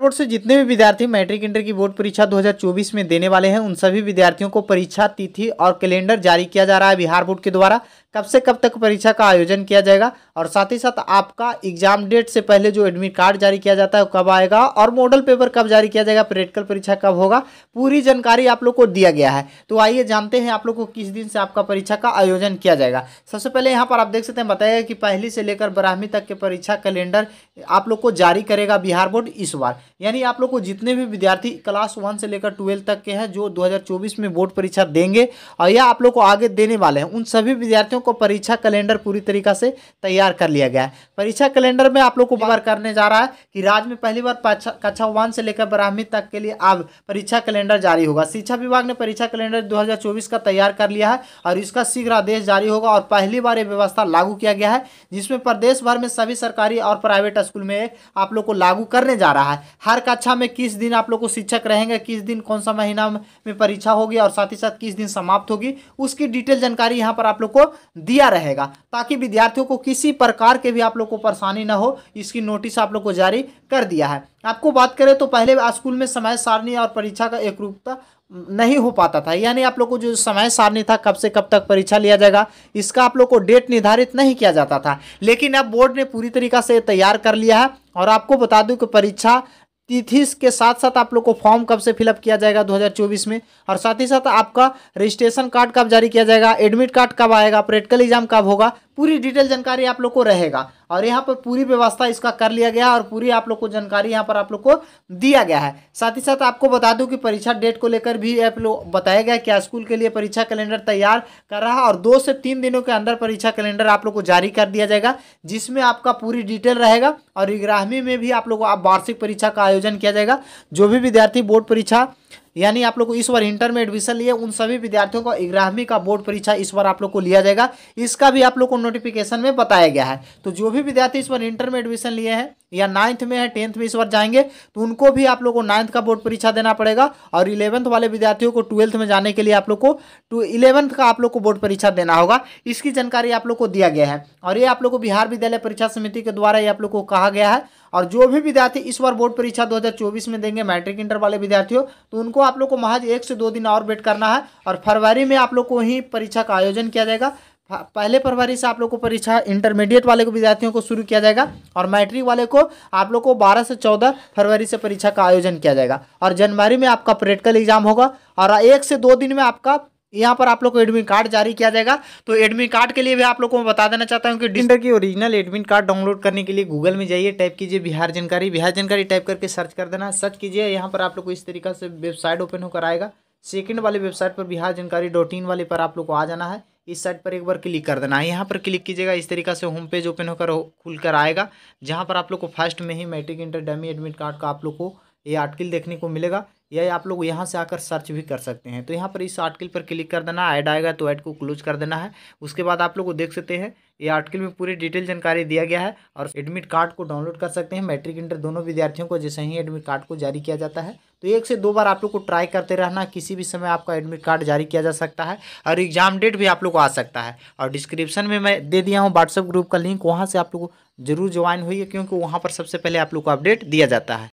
board से जितने भी विद्यार्थी मैट्रिक इंटर की बोर्ड परीक्षा 2024 में देने वाले हैं उन सभी विद्यार्थियों को परीक्षा तिथि और कैलेंडर जारी किया जा रहा है बिहार बोर्ड के द्वारा कब से कब तक परीक्षा का आयोजन किया जाएगा और साथ ही साथ आपका एग्जाम डेट से पहले जो एडमिट कार्ड जारी किया जाता है कब आएगा और मॉडल पेपर कब जारी किया जाएगा प्रैक्टिकल परीक्षा कब होगा पूरी जानकारी आप लोग को दिया गया है तो आइए जानते हैं आप लोग को किस दिन से आपका परीक्षा का आयोजन किया जाएगा सबसे पहले यहाँ पर आप देख सकते हैं बताया कि पहली से लेकर बारहवीं तक के परीक्षा कैलेंडर आप लोग को जारी करेगा बिहार बोर्ड इस बार यानी आप लोग को जितने भी विद्यार्थी क्लास वन से लेकर ट्वेल्व तक के हैं जो 2024 में बोर्ड परीक्षा देंगे और या आप लोग को आगे देने वाले हैं उन सभी विद्यार्थियों को परीक्षा कैलेंडर पूरी तरीका से तैयार कर लिया गया है परीक्षा कैलेंडर में आप लोग को बार करने जा रहा है कि राज्य में पहली बार कक्षा वन से लेकर बारहवीं तक के लिए अब परीक्षा कैलेंडर जारी होगा शिक्षा विभाग ने परीक्षा कैलेंडर दो का तैयार कर लिया है और इसका शीघ्र आदेश जारी होगा और पहली बार ये व्यवस्था लागू किया गया है जिसमें प्रदेश भर में सभी सरकारी और प्राइवेट स्कूल में आप लोग को लागू करने जा रहा है हर कक्षा में किस दिन आप लोग को शिक्षक रहेंगे किस दिन कौन सा महीना में परीक्षा होगी और साथ ही साथ किस दिन समाप्त होगी उसकी डिटेल जानकारी यहाँ पर आप लोग को दिया रहेगा ताकि विद्यार्थियों को किसी प्रकार के भी आप लोग को परेशानी ना हो इसकी नोटिस आप लोग को जारी कर दिया है आपको बात करें तो पहले स्कूल में समय सारणी और परीक्षा का एक रूपता नहीं हो पाता था यानी आप लोग को जो समय सारणी था कब से कब तक परीक्षा लिया जाएगा इसका आप लोग को डेट निर्धारित नहीं किया जाता था लेकिन अब बोर्ड ने पूरी तरीका से तैयार कर लिया है और आपको बता दूं कि परीक्षा तिथिस के साथ साथ आप लोग को फॉर्म कब से फिलअप किया जाएगा 2024 में और साथ ही साथ आपका रजिस्ट्रेशन कार्ड कब जारी किया जाएगा एडमिट कार्ड कब आएगा प्रैक्टिकल एग्जाम कब होगा पूरी डिटेल जानकारी आप लोग को रहेगा और यहाँ पर पूरी व्यवस्था इसका कर लिया गया और पूरी आप लोग को जानकारी यहाँ पर आप लोग को दिया गया है साथ ही साथ आपको बता दूं कि परीक्षा डेट को लेकर भी आप लोग बताया गया कि स्कूल के लिए परीक्षा कैलेंडर तैयार कर रहा और दो से तीन दिनों के अंदर परीक्षा कैलेंडर आप लोग को जारी कर दिया जाएगा जिसमें आपका पूरी डिटेल रहेगा और ग्राहमी में भी आप लोग वार्षिक परीक्षा का आयोजन किया जाएगा जो भी विद्यार्थी बोर्ड परीक्षा यानी आप लोग को इस बार इंटर में एडमिशन लिए उन सभी विद्यार्थियों को ग्यारहवीं का बोर्ड परीक्षा इस बार आप लोग को लिया जाएगा इसका भी आप लोग को नोटिफिकेशन में बताया गया है तो जो भी विद्यार्थी इस बार इंटर में एडमिशन लिए हैं या नाइन्थ में है टेंथ में इस बार जाएंगे तो उनको भी आप लोग को नाइन्थ का बोर्ड परीक्षा देना पड़ेगा और इलेवंथ वाले विद्यार्थियों को ट्वेल्थ में जाने के लिए आप लोग को टू इलेवंथ का आप लोग को बोर्ड परीक्षा देना होगा इसकी जानकारी आप लोग को दिया गया है और ये आप लोग को बिहार विद्यालय परीक्षा समिति के द्वारा ये आप लोग को कहा गया है और जो भी विद्यार्थी इस बार बोर्ड परीक्षा 2024 में देंगे मैट्रिक इंटर वाले विद्यार्थियों तो उनको आप लोग को महज एक से दो दिन और वेट करना है और फरवरी में आप लोग को ही परीक्षा का आयोजन किया जाएगा पहले फरवरी से आप लोग को परीक्षा इंटरमीडिएट वाले को विद्यार्थियों को शुरू किया जाएगा और मैट्रिक वाले को आप लोग को 12 से 14 फरवरी से परीक्षा का आयोजन किया जाएगा और जनवरी में आपका प्रैक्टिकल एग्जाम होगा और एक से दो दिन में आपका यहाँ पर आप लोग को एडमिट कार्ड जारी किया जाएगा तो एडमिट कार्ड के लिए भी आप लोग को मैं बता देना चाहता हूँ कि डिंडर की ओरिजिनल एडमिट कार्ड डाउनलोड करने के लिए गूगल में जाइए टाइप कीजिए बिहार जानकारी बिहार जानकारी टाइप करके सर्च कर देना सर्च कीजिए यहाँ पर आप लोग को इस तरीका से वेबसाइट ओपन होकर आएगा सेकेंड वाले वेबसाइट पर बिहार जानकारी डॉट इन वाले पर आप लोग को आ जाना है इस साइट पर एक बार क्लिक कर देना है यहाँ पर क्लिक कीजिएगा इस तरीका से होम पेज ओपन होकर खुल कर आएगा जहाँ पर आप लोग को फर्स्ट में ही matric inter dummy admit card का आप लोग को ये आर्टिकल देखने को मिलेगा या आप लोग यहाँ से आकर सर्च भी कर सकते हैं तो यहाँ पर इस आर्टिकल पर क्लिक कर देना ऐड आएगा तो ऐड को क्लोज कर देना है उसके बाद आप लोग देख सकते हैं ये आर्टिकल में पूरी डिटेल जानकारी दिया गया है और एडमिट कार्ड को डाउनलोड कर सकते हैं मैट्रिक इंटर दोनों विद्यार्थियों को जैसे ही एडमिट कार्ड को जारी किया जाता है तो एक से दो बार आप लोग को ट्राई करते रहना किसी भी समय आपका एडमिट कार्ड जारी किया जा सकता है और एग्जाम डेट भी आप लोग को आ सकता है और डिस्क्रिप्शन में मैं दे दिया हूँ व्हाट्सअप ग्रुप का लिंक वहाँ से आप लोग जरूर ज्वाइन हुई क्योंकि वहाँ पर सबसे पहले आप लोग को अपडेट दिया जाता है